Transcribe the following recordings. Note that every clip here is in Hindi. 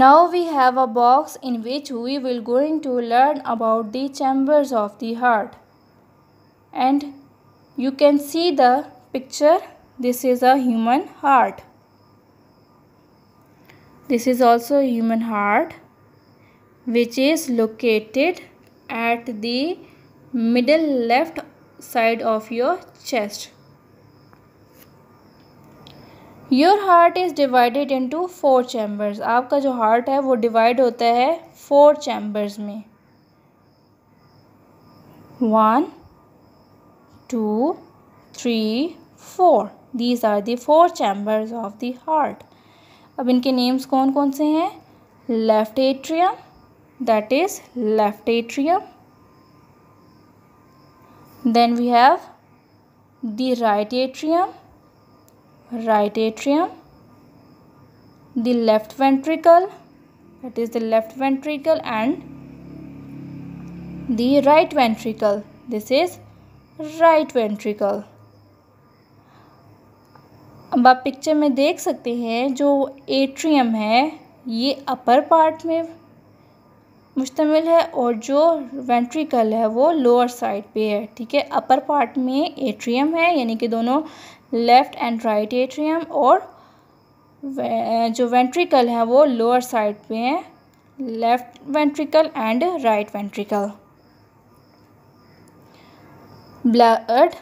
Now we have a box in which we will going to learn about the chambers of the heart. And you can see the picture. This is a human heart. This is also a human heart which is located at the middle left side of your chest. Your heart is divided to four chambers आपका जो हार्ट है वो डिवाइड होता है फोर चैम्बर्स में one two three four these are the four chambers of the heart अब इनके नेम्स कौन कौन से हैं left atrium that is left atrium then we have the right atrium right atrium the left ventricle that is the left ventricle and the right ventricle this is right ventricle अब आप पिक्चर में देख सकते हैं जो एट्रियम है ये अपर पार्ट में मुश्तमिल है और जो वेंट्रिकल है वो लोअर साइड पे है ठीक है अपर पार्ट में एट्रियम है यानी कि दोनों लेफ्ट एंड राइट एट्रियम और जो वेंट्रिकल है वो लोअर साइड पे हैं left ventricle and right ventricle blood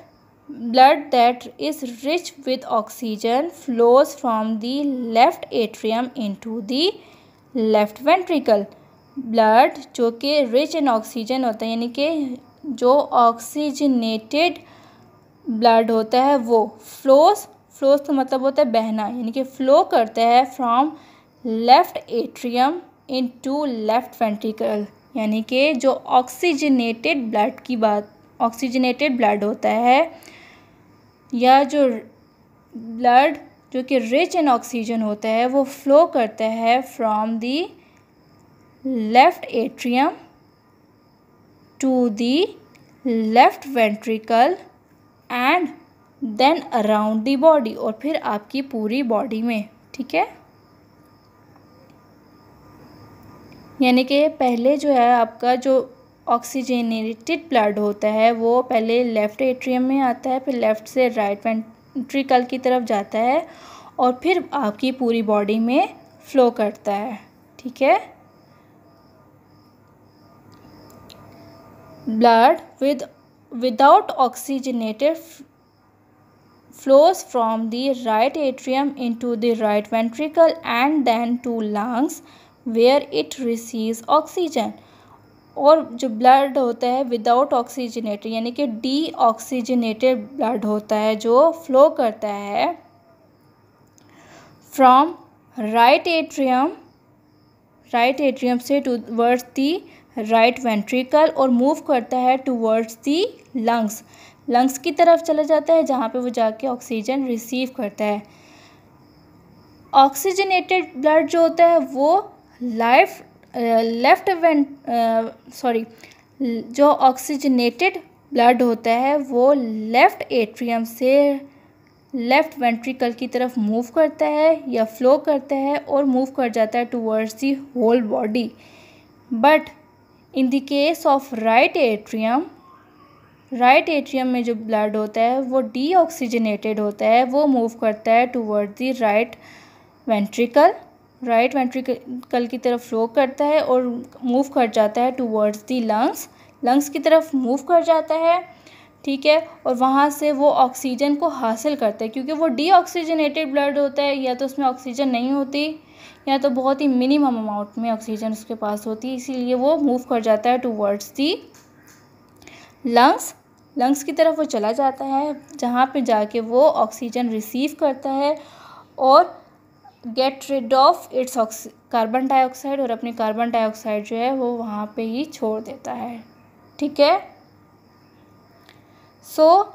blood that is rich with oxygen flows from the left atrium into the left ventricle blood जो कि रिच इन ऑक्सीजन होता है यानी कि जो ऑक्सीजनेटेड ब्लड होता है वो फ्लोस फ्लोस का मतलब होता है बहना यानी कि फ्लो करता है from left atrium into left ventricle यानी कि जो ऑक्सीजनेटेड ब्लड की बात ऑक्सीजनेटेड ब्लड होता है या जो ब्लड जो कि रिच इन ऑक्सीजन होता है वो फ्लो करता है from the left atrium to the left ventricle and then around the body और फिर आपकी पूरी बॉडी में ठीक है यानी कि पहले जो है आपका जो ऑक्सीजनेटेड ब्लड होता है वो पहले लेफ़्ट एट्रियम में आता है फिर लेफ़्ट से राइट वेंट्रिकल की तरफ जाता है और फिर आपकी पूरी बॉडी में फ्लो करता है ठीक है blood with without oxygenated flows from the right atrium into the right ventricle and then to lungs where it receives oxygen और जो ब्लड होता है विदाउट ऑक्सीजनेटेड यानी कि डी ऑक्सीजनेटेड ब्लड होता है जो फ्लो करता है from right atrium right atrium से towards the right ventricle और मूव करता है टूवर्ड्स दी लंग्स लंग्स की तरफ चला जाता है जहाँ पे वो जाके ऑक्सीजन रिसीव करता है ऑक्सीजनेटेड ब्लड जो होता है वो लाइफ लेफ्ट वेंट सॉरी जो ऑक्सीजनेटेड ब्लड होता है वो लेफ़्ट एट्रियम से लेफ़्ट वेंट्रिकल की तरफ मूव करता है या फ्लो करता है और मूव कर जाता है towards the whole body but in the case of right atrium right atrium में जो ब्लड होता है वो डी होता है वो मूव करता है toward the right ventricle right ventricle की तरफ फ्लो करता है और मूव कर जाता है टूवर्ड्स दी लंग्स लंग्स की तरफ मूव कर जाता है ठीक है और वहाँ से वो ऑक्सीजन को हासिल करता है क्योंकि वो डी ब्लड होता है या तो उसमें ऑक्सीजन नहीं होती या तो बहुत ही मिनिमम अमाउंट में ऑक्सीजन उसके पास होती है इसीलिए वो मूव कर जाता है टूवर्ड्स दी लंग्स लंग्स की तरफ वो चला जाता है जहाँ पे जाके वो ऑक्सीजन रिसीव करता है और get rid of its carbon dioxide और अपनी कार्बन डाइऑक्साइड जो है वो वहाँ पे ही छोड़ देता है ठीक है सो so,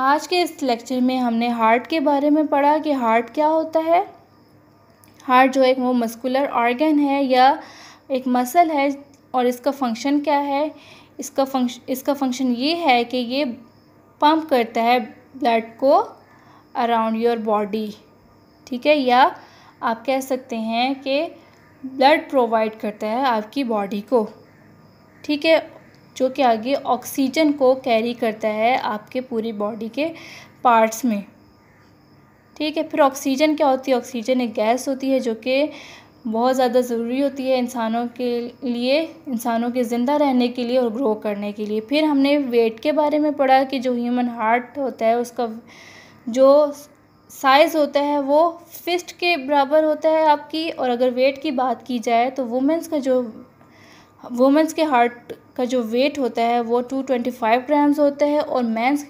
आज के इस लेक्चर में हमने हार्ट के बारे में पढ़ा कि हार्ट क्या होता है हार्ट जो एक वो मस्कुलर ऑर्गन है या एक मसल है और इसका फंक्शन क्या है इसका फंक्शन इसका फंक्शन ये है कि ये पंप करता है ब्लड को अराउंड योर बॉडी ठीक है या आप कह सकते हैं कि ब्लड प्रोवाइड करता है आपकी बॉडी को ठीक है जो कि आगे ऑक्सीजन को कैरी करता है आपके पूरी बॉडी के पार्ट्स में ठीक है फिर ऑक्सीजन क्या होती है ऑक्सीजन एक गैस होती है जो कि बहुत ज़्यादा ज़रूरी होती है इंसानों के लिए इंसानों के ज़िंदा रहने के लिए और ग्रो करने के लिए फिर हमने वेट के बारे में पढ़ा कि जो ह्यूमन हार्ट होता है उसका जो साइज़ होता है वो फिस्ट के बराबर होता है आपकी और अगर वेट की बात की जाए तो वुमेंस का जो वुमेंस के हार्ट का जो वेट होता है वो टू ट्वेंटी फाइव ग्राम्स होता है और मैंस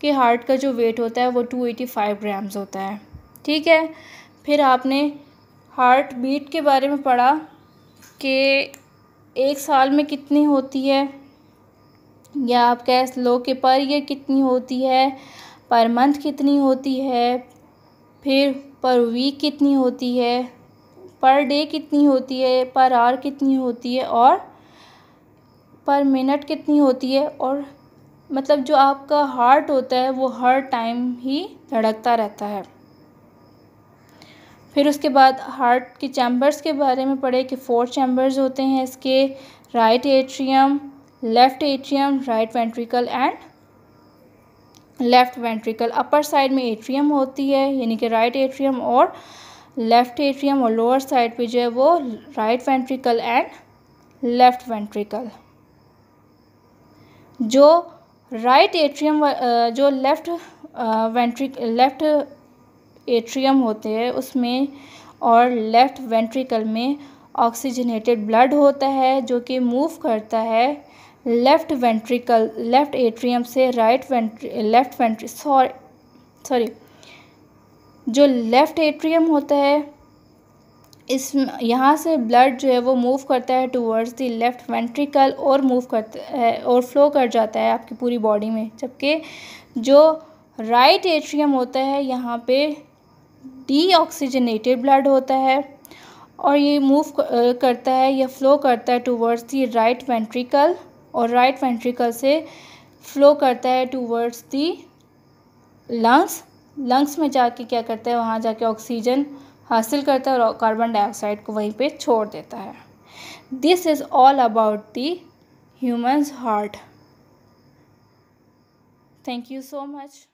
कि हार्ट का जो वेट होता है वो टू एटी फाइव ग्राम्स होता है ठीक है फिर आपने हार्ट बीट के बारे में पढ़ा कि एक साल में कितनी होती है या आप कह लो कि पर ईयर कितनी होती है पर मंथ कितनी होती है फिर पर वीक कितनी होती है पर डे कितनी होती है पर आवर कितनी होती है और पर मिनट कितनी होती है और मतलब जो आपका हार्ट होता है वो हर टाइम ही धड़कता रहता है फिर उसके बाद हार्ट के चैम्बर्स के बारे में पढ़े कि फोर चैम्बर्स होते हैं इसके right atrium left atrium right ventricle and left ventricle upper side में एट्रियम होती है यानी कि राइट एट्रियम और लेफ़्ट एट्रियम और लोअर साइड पे जो है वो right ventricle and left ventricle जो राइट एट्रियम uh, जो लेफ़्ट वेंट्रिक लेफ़्ट एट्रियम होते हैं उसमें और लेफ़्ट वेंट्रिकल में ऑक्सीजनेटेड ब्लड होता है जो कि मूव करता है लेफ़्ट वेंट्रिकल लेफ़्ट एट्रियम से right वेंट्री left ventricle sorry sorry जो लेफ़्ट एट्रियम होता है इस यहाँ से ब्लड जो है वो मूव करता है टूवर्ड्स दी लेफ़्ट वेंट्रिकल और मूव करता है और फ्लो कर जाता है आपकी पूरी बॉडी में जबकि जो राइट right एट्रियम होता है यहाँ पे डीऑक्सीजनेटेड ब्लड होता है और ये मूव करता है या फ्लो करता है टूवर्ड्स दी राइट वेंट्रिकल और राइट right वेंट्रिकल से फ्लो करता है टूवर्ड्स दी लंग्स लंग्स में जाके क्या करता है वहाँ जाके ऑक्सीजन हासिल करता है और कार्बन डाइऑक्साइड को वहीं पे छोड़ देता है this is all about the humans heart thank you so much